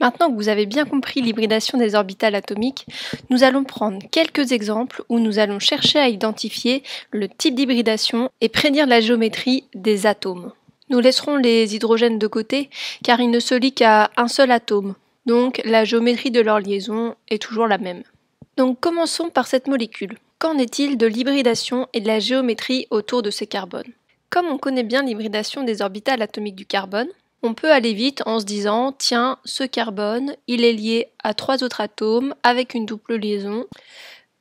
Maintenant que vous avez bien compris l'hybridation des orbitales atomiques, nous allons prendre quelques exemples où nous allons chercher à identifier le type d'hybridation et prédire la géométrie des atomes. Nous laisserons les hydrogènes de côté car ils ne se lient qu'à un seul atome, donc la géométrie de leur liaison est toujours la même. Donc commençons par cette molécule. Qu'en est-il de l'hybridation et de la géométrie autour de ces carbones Comme on connaît bien l'hybridation des orbitales atomiques du carbone, on peut aller vite en se disant tiens, ce carbone, il est lié à trois autres atomes avec une double liaison.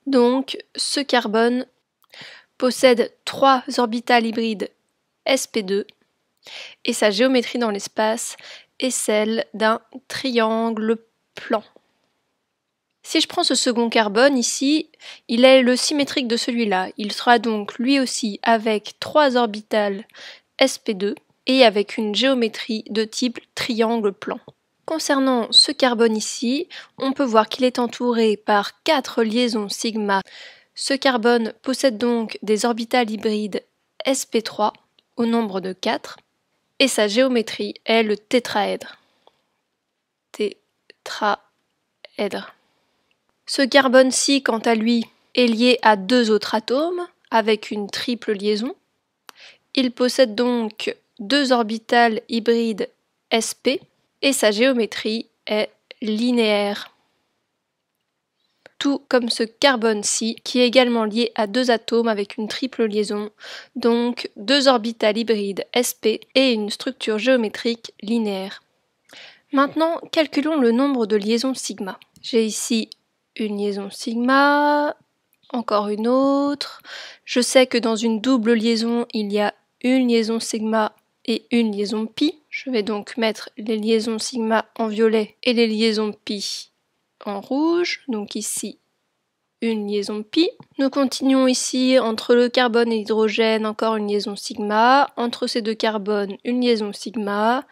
Donc ce carbone possède trois orbitales hybrides sp2 et sa géométrie dans l'espace est celle d'un triangle plan. Si je prends ce second carbone ici, il est le symétrique de celui-là. Il sera donc lui aussi avec trois orbitales sp2 et avec une géométrie de type triangle plan. Concernant ce carbone ici, on peut voir qu'il est entouré par quatre liaisons sigma. Ce carbone possède donc des orbitales hybrides sp3 au nombre de 4 et sa géométrie est le tétraèdre. Tétraèdre. Ce carbone-ci, quant à lui, est lié à deux autres atomes avec une triple liaison. Il possède donc deux orbitales hybrides sp et sa géométrie est linéaire. Tout comme ce carbone-ci qui est également lié à deux atomes avec une triple liaison, donc deux orbitales hybrides sp et une structure géométrique linéaire. Maintenant, calculons le nombre de liaisons sigma. J'ai ici une liaison sigma, encore une autre. Je sais que dans une double liaison, il y a une liaison sigma une liaison pi. Je vais donc mettre les liaisons sigma en violet et les liaisons pi en rouge. Donc ici, une liaison pi. Nous continuons ici entre le carbone et l'hydrogène, encore une liaison sigma. Entre ces deux carbones, une liaison sigma.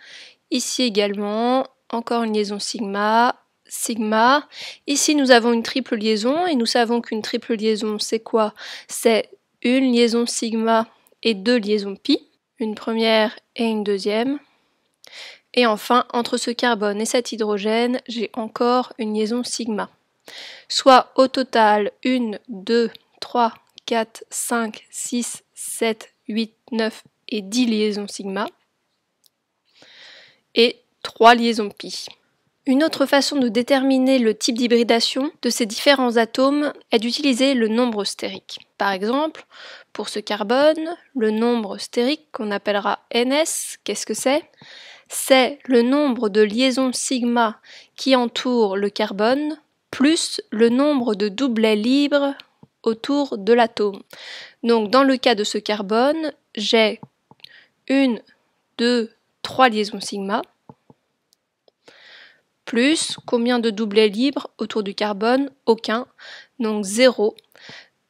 Ici également, encore une liaison sigma. Sigma. Ici, nous avons une triple liaison et nous savons qu'une triple liaison, c'est quoi C'est une liaison sigma et deux liaisons pi une première et une deuxième. Et enfin, entre ce carbone et cet hydrogène, j'ai encore une liaison sigma. Soit au total 1, 2, 3, 4, 5, 6, 7, 8, 9 et 10 liaisons sigma. Et 3 liaisons pi. Une autre façon de déterminer le type d'hybridation de ces différents atomes est d'utiliser le nombre stérique. Par exemple, pour ce carbone, le nombre stérique qu'on appellera NS, qu'est-ce que c'est C'est le nombre de liaisons sigma qui entourent le carbone plus le nombre de doublets libres autour de l'atome. Donc dans le cas de ce carbone, j'ai une, deux, trois liaisons sigma. Plus, combien de doublets libres autour du carbone Aucun, donc zéro.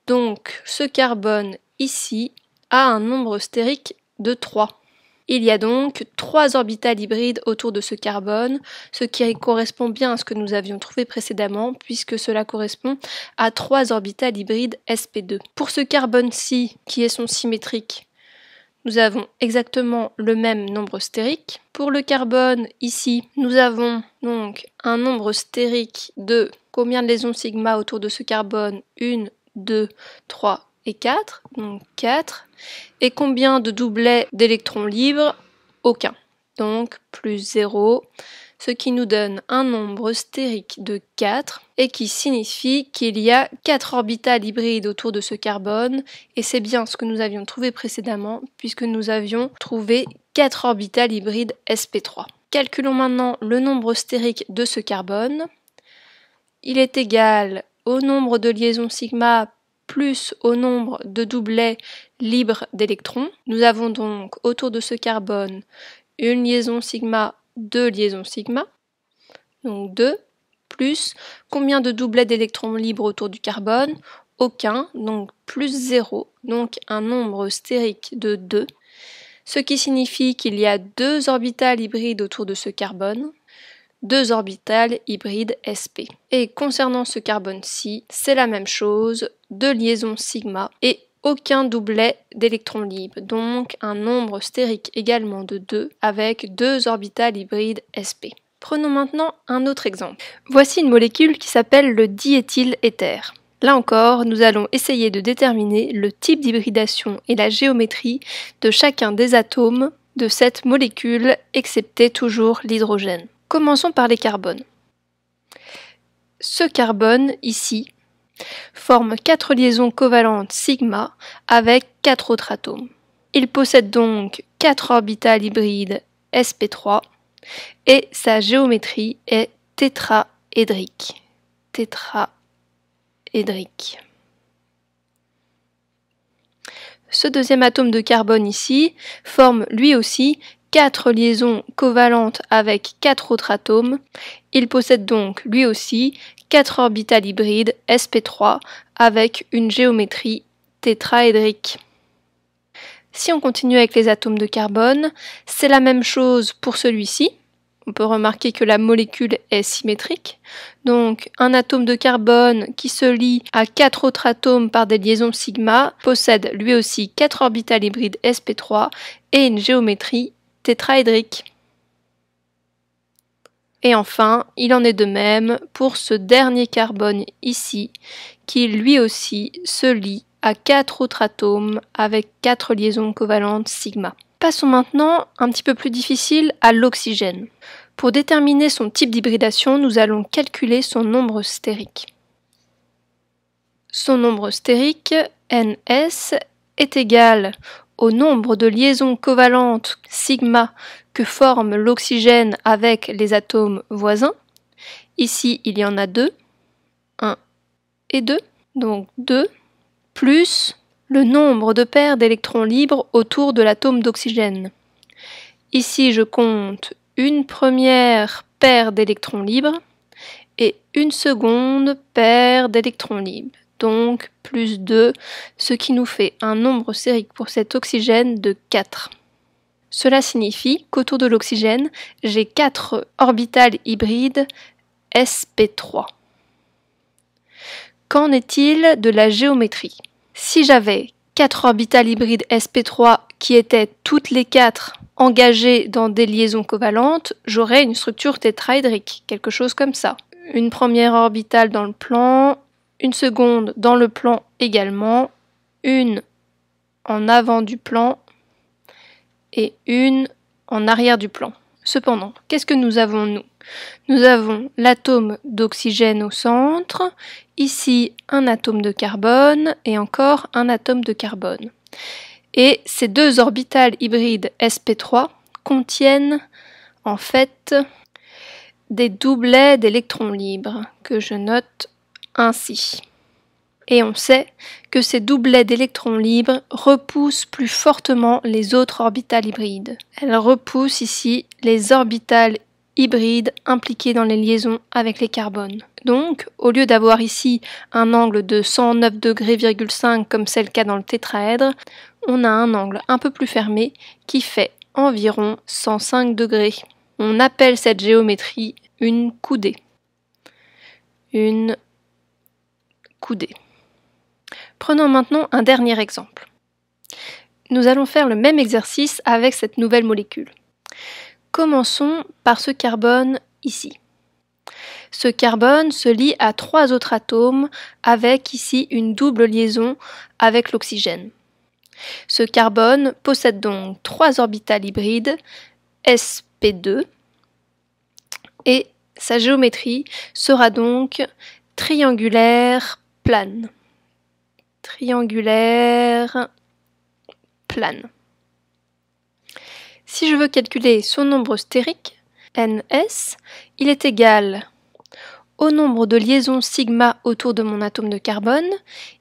Donc ce carbone ici a un nombre stérique de 3. Il y a donc trois orbitales hybrides autour de ce carbone, ce qui correspond bien à ce que nous avions trouvé précédemment, puisque cela correspond à trois orbitales hybrides sp2. Pour ce carbone-ci, qui est son symétrique, nous avons exactement le même nombre stérique. Pour le carbone, ici, nous avons donc un nombre stérique de combien de liaisons sigma autour de ce carbone 1, 2, 3 et 4, donc 4. Et combien de doublets d'électrons libres Aucun. Donc plus 0, ce qui nous donne un nombre stérique de 4 et qui signifie qu'il y a 4 orbitales hybrides autour de ce carbone et c'est bien ce que nous avions trouvé précédemment puisque nous avions trouvé 4 orbitales hybrides sp3. Calculons maintenant le nombre stérique de ce carbone. Il est égal au nombre de liaisons sigma plus au nombre de doublets libres d'électrons. Nous avons donc autour de ce carbone une liaison sigma deux liaisons sigma, donc deux, plus combien de doublets d'électrons libres autour du carbone Aucun, donc plus 0, donc un nombre stérique de 2, ce qui signifie qu'il y a deux orbitales hybrides autour de ce carbone, deux orbitales hybrides sp. Et concernant ce carbone-ci, c'est la même chose, deux liaisons sigma et aucun doublet d'électrons libres, donc un nombre stérique également de 2 avec deux orbitales hybrides sp. Prenons maintenant un autre exemple. Voici une molécule qui s'appelle le éther. Là encore, nous allons essayer de déterminer le type d'hybridation et la géométrie de chacun des atomes de cette molécule, excepté toujours l'hydrogène. Commençons par les carbones. Ce carbone, ici, forme quatre liaisons covalentes sigma avec quatre autres atomes. Il possède donc quatre orbitales hybrides sp3 et sa géométrie est tétraédrique. Tétraédrique. Ce deuxième atome de carbone ici forme lui aussi quatre liaisons covalentes avec quatre autres atomes. Il possède donc lui aussi 4 orbitales hybrides sp3 avec une géométrie tétraédrique. Si on continue avec les atomes de carbone, c'est la même chose pour celui-ci. On peut remarquer que la molécule est symétrique. Donc un atome de carbone qui se lie à quatre autres atomes par des liaisons sigma possède lui aussi quatre orbitales hybrides sp3 et une géométrie tétraédrique. Et enfin, il en est de même pour ce dernier carbone ici, qui lui aussi se lie à quatre autres atomes avec quatre liaisons covalentes sigma. Passons maintenant, un petit peu plus difficile, à l'oxygène. Pour déterminer son type d'hybridation, nous allons calculer son nombre stérique. Son nombre stérique, ns, est égal au nombre de liaisons covalentes sigma que forme l'oxygène avec les atomes voisins. Ici, il y en a deux, 1 et 2, donc 2, plus le nombre de paires d'électrons libres autour de l'atome d'oxygène. Ici, je compte une première paire d'électrons libres et une seconde paire d'électrons libres donc plus 2, ce qui nous fait un nombre sérique pour cet oxygène de 4. Cela signifie qu'autour de l'oxygène, j'ai 4 orbitales hybrides sp3. Qu'en est-il de la géométrie Si j'avais 4 orbitales hybrides sp3 qui étaient toutes les 4 engagées dans des liaisons covalentes, j'aurais une structure tétraédrique, quelque chose comme ça. Une première orbitale dans le plan, une seconde dans le plan également, une en avant du plan et une en arrière du plan. Cependant, qu'est-ce que nous avons nous Nous avons l'atome d'oxygène au centre, ici un atome de carbone et encore un atome de carbone. Et ces deux orbitales hybrides sp3 contiennent en fait des doublets d'électrons libres que je note ainsi. Et on sait que ces doublets d'électrons libres repoussent plus fortement les autres orbitales hybrides. Elles repoussent ici les orbitales hybrides impliquées dans les liaisons avec les carbones. Donc, au lieu d'avoir ici un angle de 109 comme c'est le cas dans le tétraèdre, on a un angle un peu plus fermé qui fait environ 105 degrés. On appelle cette géométrie une coudée. Une coudées. Prenons maintenant un dernier exemple. Nous allons faire le même exercice avec cette nouvelle molécule. Commençons par ce carbone ici. Ce carbone se lie à trois autres atomes avec ici une double liaison avec l'oxygène. Ce carbone possède donc trois orbitales hybrides sp2 et sa géométrie sera donc triangulaire plane. Triangulaire, plane. Si je veux calculer son nombre stérique, ns, il est égal au nombre de liaisons sigma autour de mon atome de carbone.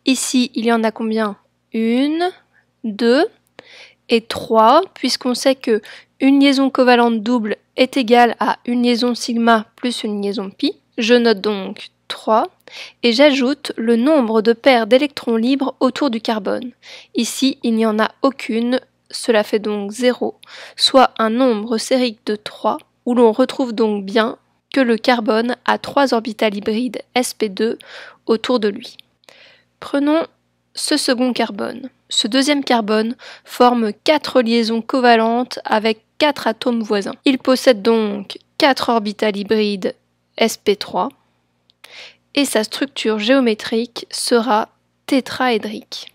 Ici, il y en a combien Une, deux et trois, puisqu'on sait que une liaison covalente double est égale à une liaison sigma plus une liaison pi. Je note donc 3 et j'ajoute le nombre de paires d'électrons libres autour du carbone. Ici, il n'y en a aucune, cela fait donc 0, soit un nombre sérique de 3, où l'on retrouve donc bien que le carbone a trois orbitales hybrides sp2 autour de lui. Prenons ce second carbone. Ce deuxième carbone forme quatre liaisons covalentes avec quatre atomes voisins. Il possède donc quatre orbitales hybrides sp3 et sa structure géométrique sera tétraédrique.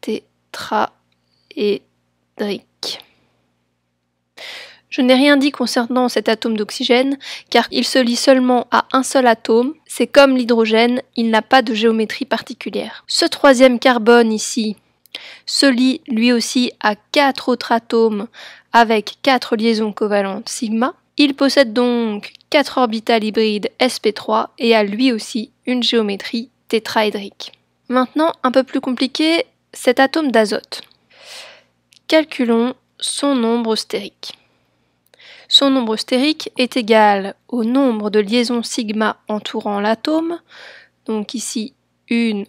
Tétraédrique. Je n'ai rien dit concernant cet atome d'oxygène, car il se lie seulement à un seul atome. C'est comme l'hydrogène, il n'a pas de géométrie particulière. Ce troisième carbone ici se lie lui aussi à quatre autres atomes avec quatre liaisons covalentes sigma. Il possède donc quatre orbitales hybrides sp3 et a lui aussi une géométrie tétraédrique. Maintenant, un peu plus compliqué, cet atome d'azote. Calculons son nombre stérique. Son nombre stérique est égal au nombre de liaisons sigma entourant l'atome, donc ici 1,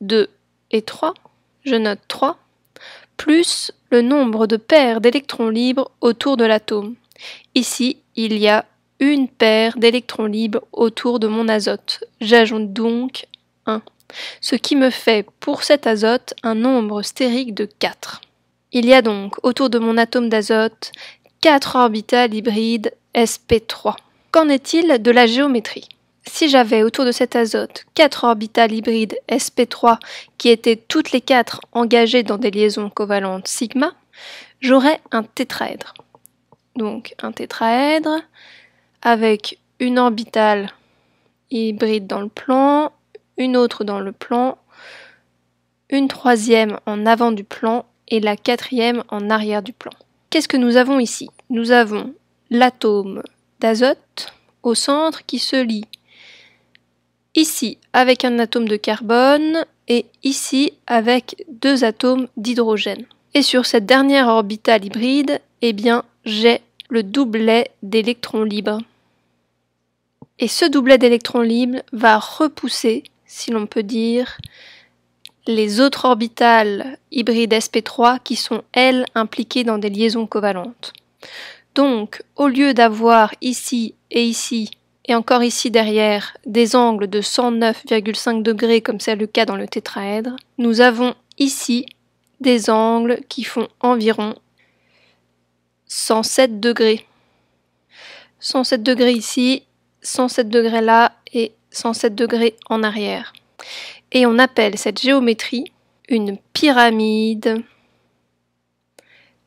2 et 3, je note 3, plus le nombre de paires d'électrons libres autour de l'atome, Ici, il y a une paire d'électrons libres autour de mon azote. J'ajoute donc 1, ce qui me fait pour cet azote un nombre stérique de 4. Il y a donc autour de mon atome d'azote 4 orbitales hybrides sp3. Qu'en est-il de la géométrie Si j'avais autour de cet azote 4 orbitales hybrides sp3 qui étaient toutes les 4 engagées dans des liaisons covalentes sigma, j'aurais un tétraèdre donc un tétraèdre, avec une orbitale hybride dans le plan, une autre dans le plan, une troisième en avant du plan et la quatrième en arrière du plan. Qu'est-ce que nous avons ici Nous avons l'atome d'azote au centre qui se lie ici avec un atome de carbone et ici avec deux atomes d'hydrogène. Et sur cette dernière orbitale hybride, eh bien, j'ai le doublet d'électrons libres. Et ce doublet d'électrons libres va repousser, si l'on peut dire, les autres orbitales hybrides sp3 qui sont, elles, impliquées dans des liaisons covalentes. Donc, au lieu d'avoir ici et ici, et encore ici derrière, des angles de 109,5 degrés comme c'est le cas dans le tétraèdre, nous avons ici des angles qui font environ 107 degrés. 107 degrés ici, 107 degrés là et 107 degrés en arrière. Et on appelle cette géométrie une pyramide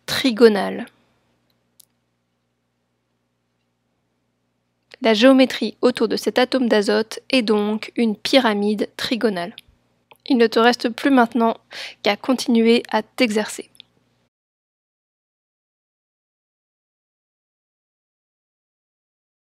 trigonale. La géométrie autour de cet atome d'azote est donc une pyramide trigonale. Il ne te reste plus maintenant qu'à continuer à t'exercer.